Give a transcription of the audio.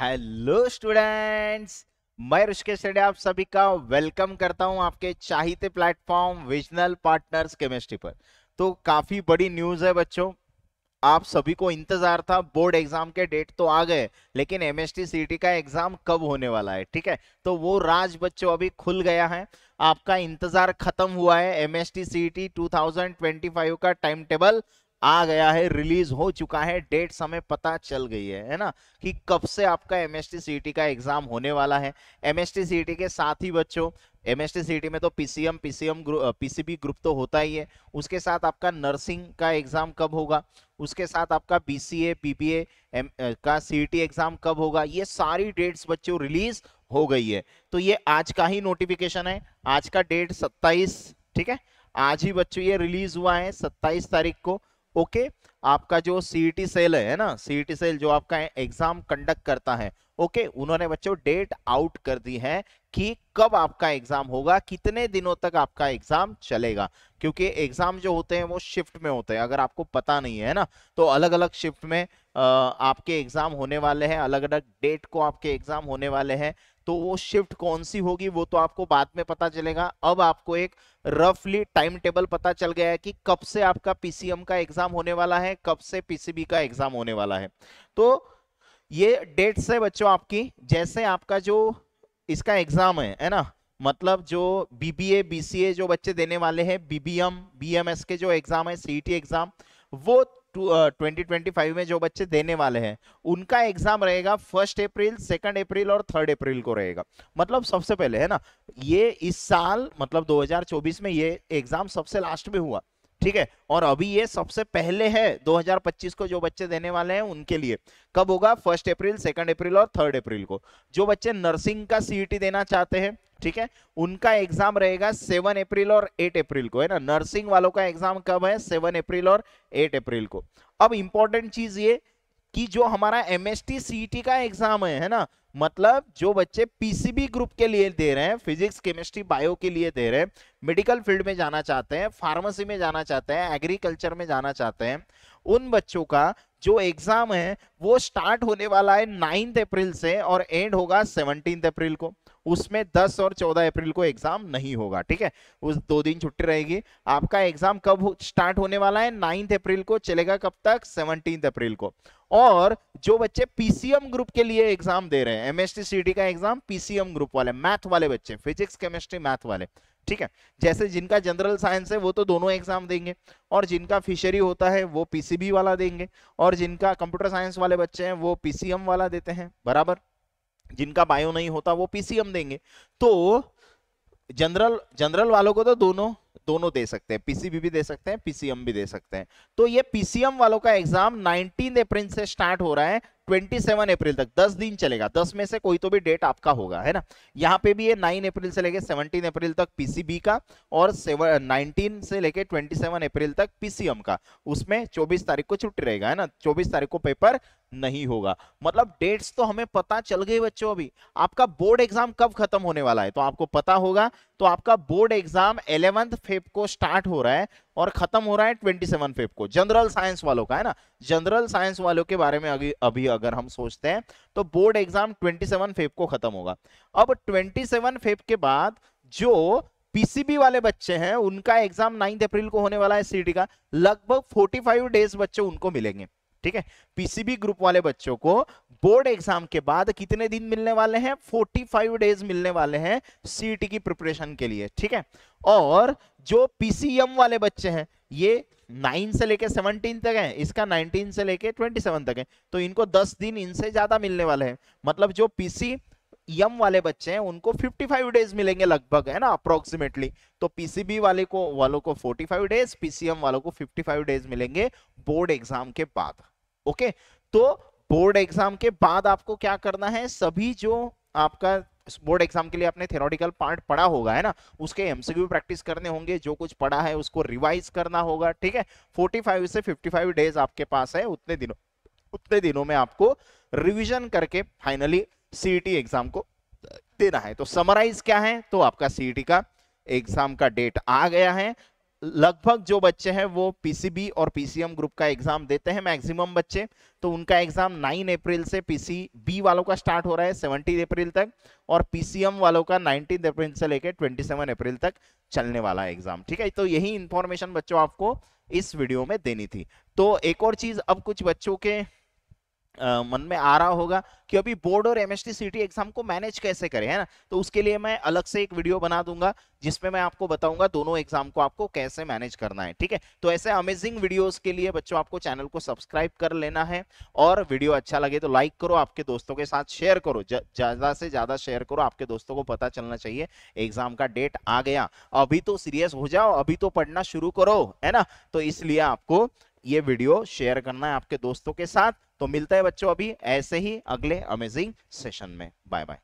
hello students मैं ऋषिकेश रेड्डी आप सभी का वेलकम करता हूं आपके चाहते प्लेटफॉर्म विजनल पार्टनर्स केमिस्ट्री पर तो काफी बड़ी न्यूज है बच्चों आप सभी को इंतजार था बोर्ड एग्जाम के डेट तो आ गए लेकिन एम एस का एग्जाम कब होने वाला है ठीक है तो वो राज बच्चों अभी खुल गया है आपका इंतजार खत्म हुआ है एम एस टी का टाइम टेबल आ गया है रिलीज हो चुका है डेट समय पता चल गई है है ना कि कब से आपका एम एस का एग्जाम होने वाला है एम एस के साथ ही बच्चों एम एस में तो पीसीएम पीसीएम पीसीबी ग्रुप तो होता ही है उसके साथ आपका नर्सिंग का एग्जाम कब होगा उसके साथ आपका बीसीए पीपीए का सीईटी एग्जाम कब होगा ये सारी डेट्स बच्चों रिलीज हो गई है तो ये आज का ही नोटिफिकेशन है आज का डेट सत्ताईस ठीक है आज ही बच्चों ये रिलीज हुआ है सत्ताईस तारीख को okay आपका जो सीईटी सेल e है ना सीईटी सेल e जो आपका एग्जाम कंडक्ट करता है ओके उन्होंने बच्चों डेट आउट कर दी है कि कब आपका एग्जाम होगा कितने दिनों तक आपका एग्जाम चलेगा क्योंकि एग्जाम जो होते हैं वो शिफ्ट में होते हैं अगर आपको पता नहीं है ना तो अलग अलग शिफ्ट में आपके एग्जाम होने वाले हैं अलग अलग डेट को आपके एग्जाम होने वाले हैं तो वो शिफ्ट कौन सी होगी वो तो आपको बाद में पता चलेगा अब आपको एक रफली टाइम टेबल पता चल गया है कि कब से आपका पीसीएम का एग्जाम होने वाला है है कब से पीसीबी का एग्जाम होने वाला है तो ये डेट्स है बच्चों आपकी जैसे आपका जो इसका एग्जाम है है ना मतलब जो बीबीए बीसीए जो बच्चे देने वाले हैं बीबीएम बीएमएस के जो एग्जाम है सीई एग्जाम e वो ट्वेंटी 2025 में जो बच्चे देने वाले हैं उनका एग्जाम रहेगा फर्स्ट अप्रैल सेकंड अप्रैल और थर्ड अप्रैल को रहेगा मतलब सबसे पहले है ना ये इस साल मतलब 2024 में ये एग्जाम सबसे लास्ट में हुआ ठीक है और अभी ये सबसे पहले है 2025 को जो बच्चे देने वाले हैं उनके लिए कब होगा फर्स्ट अप्रैल सेकंड अप्रैल और थर्ड अप्रैल को जो बच्चे नर्सिंग का सीईटी e देना चाहते हैं ठीक है उनका एग्जाम रहेगा सेवन अप्रैल और एट अप्रैल को है ना नर्सिंग वालों का एग्जाम कब है सेवन अप्रैल और एट अप्रैल को अब इंपॉर्टेंट चीज ये कि जो हमारा एम एस e का एग्जाम है है ना मतलब जो बच्चे पीसीबी ग्रुप के लिए दे रहे हैं फिजिक्स केमिस्ट्री बायो के लिए दे रहे हैं मेडिकल फील्ड में जाना चाहते हैं फार्मेसी में जाना चाहते हैं एग्रीकल्चर में जाना चाहते हैं उन बच्चों का जो एग्जाम है वो स्टार्ट होने वाला है नाइन्थ अप्रैल से और एंड होगा सेवनटीन अप्रैल को उसमें 10 और 14 अप्रैल को एग्जाम नहीं होगा ठीक है उस दो दिन छुट्टी रहेगी आपका एग्जाम कब स्टार्ट होने वाला है नाइन्थ अप्रैल को चलेगा कब तक सेवनटीन अप्रैल को और जो बच्चे पीसीएम ग्रुप के लिए एग्जाम दे रहे हैं एमएसटी सीटी का एग्जाम पीसीएम ग्रुप वाले मैथ वाले बच्चे फिजिक्स केमिस्ट्री मैथ वाले ठीक है जैसे जिनका जनरल साइंस है वो तो दोनों एग्जाम देंगे और जिनका फिशरी होता है वो पीसीबी वाला देंगे और जिनका कंप्यूटर साइंस वाले बच्चे हैं वो पीसीएम वाला देते हैं बराबर जिनका बायो नहीं होता वो पीसीएम देंगे तो जनरल जनरल वालों को तो दोनों दोनों दे सकते हैं पीसीबी भी दे सकते हैं पीसीएम भी दे सकते हैं तो ये पीसीएम वालों का एग्जाम नाइनटीन अप्रैल से स्टार्ट हो रहा है ट्वेंटी सेवन अप्रैल तक दस दिन चलेगा दस में से कोई तो भी डेट आपका होगा है ना यहाँ पे भी ये नाइन अप्रैल से लेके सेवनटीन अप्रैल तक पीसीबी का और सेवन नाइनटीन से लेके ट्वेंटी सेवन अप्रैल तक पीसीएम का उसमें चौबीस तारीख को छुट्टी रहेगा है ना चौबीस तारीख को पेपर नहीं होगा मतलब डेट्स तो हमें पता चल गए बच्चों अभी आपका बोर्ड एग्जाम कब खत्म होने वाला है तो आपको पता होगा तो आपका बोर्ड एग्जाम 11 फेब को स्टार्ट हो रहा है और खत्म हो रहा है ट्वेंटी सेवन फेब को जनरल साइंस वालों का है ना जनरल साइंस वालों के बारे में अभी अभी अगर हम सोचते हैं तो board exam twenty seven Feb को खत्म होगा अब ट्वेंटी सेवन फेब के बाद जो पीसीबी वाले बच्चे हैं उनका एग्जाम नाइन्थ अप्रैल को होने वाला है सीडी का लगभग फोर्टी फाइव डेज बच्चे उनको मिलेंगे ठीक है पीसीबी ग्रुप वाले बच्चों को बोर्ड एग्जाम के बाद कितने दिन मिलने वाले हैं 45 डेज मिलने वाले हैं सीईटी e की प्रिपरेशन के लिए ठीक है और जो पीसीएम वाले बच्चे हैं ये 9 से लेके 17 तक है इसका 19 से लेके 27 तक है तो इनको 10 दिन इनसे ज्यादा मिलने वाले हैं मतलब जो पीसी यम वाले बच्चे हैं उनको 55 डेज मिलेंगे लगभग है ना अप्रोक्सीमेटली तो पीसीबी वाले को वालों को 45 डेज पीसीएम वालों को 55 डेज मिलेंगे बोर्ड एग्जाम के बाद ओके तो बोर्ड एग्जाम के बाद आपको क्या करना है सभी जो आपका बोर्ड एग्जाम के लिए आपने थेरोटिकल पार्ट पढ़ा होगा है ना उसके एमसीक्यू प्रैक्टिस करने होंगे जो कुछ पढ़ा है उसको रिवाइज करना होगा ठीक है 45 से 55 डेज आपके पास है उतने दिनों उतने दिनों में आपको रिवीजन करके फाइनली सीईटी एग्जाम e को देना है तो समराइज क्या है तो आपका सीईटी e का एग्जाम का डेट आ गया है लगभग जो बच्चे हैं वो पीसीबी और पीसीएम ग्रुप का एग्जाम देते हैं मैक्सिमम बच्चे तो उनका एग्जाम 9 अप्रैल से पीसीबी वालों का स्टार्ट हो रहा है 17 अप्रैल तक और पीसीएम वालों का 19 अप्रैल से लेकर 27 अप्रैल तक चलने वाला एग्जाम ठीक है तो यही इंफॉर्मेशन बच्चों आपको इस वीडियो में देनी थी तो एक और चीज अब कुछ बच्चों के मन में आ रहा होगा कि अभी बोर्ड और एमएसटी सीटी एग्जाम को मैनेज कैसे करें है ना तो उसके लिए मैं अलग से एक वीडियो बना दूंगा जिसमें मैं आपको बताऊंगा दोनों एग्जाम को आपको कैसे मैनेज करना है ठीक है तो ऐसे अमेजिंग वीडियोस के लिए बच्चों आपको चैनल को सब्सक्राइब कर लेना है और वीडियो अच्छा लगे तो लाइक करो आपके दोस्तों के साथ शेयर करो ज्यादा से ज्यादा शेयर करो आपके दोस्तों को पता चलना चाहिए एग्जाम का डेट आ गया अभी तो सीरियस हो जाओ अभी तो पढ़ना शुरू करो है ना तो इसलिए आपको ये वीडियो शेयर करना है आपके दोस्तों के साथ तो मिलता है बच्चों अभी ऐसे ही अगले अमेजिंग सेशन में बाय बाय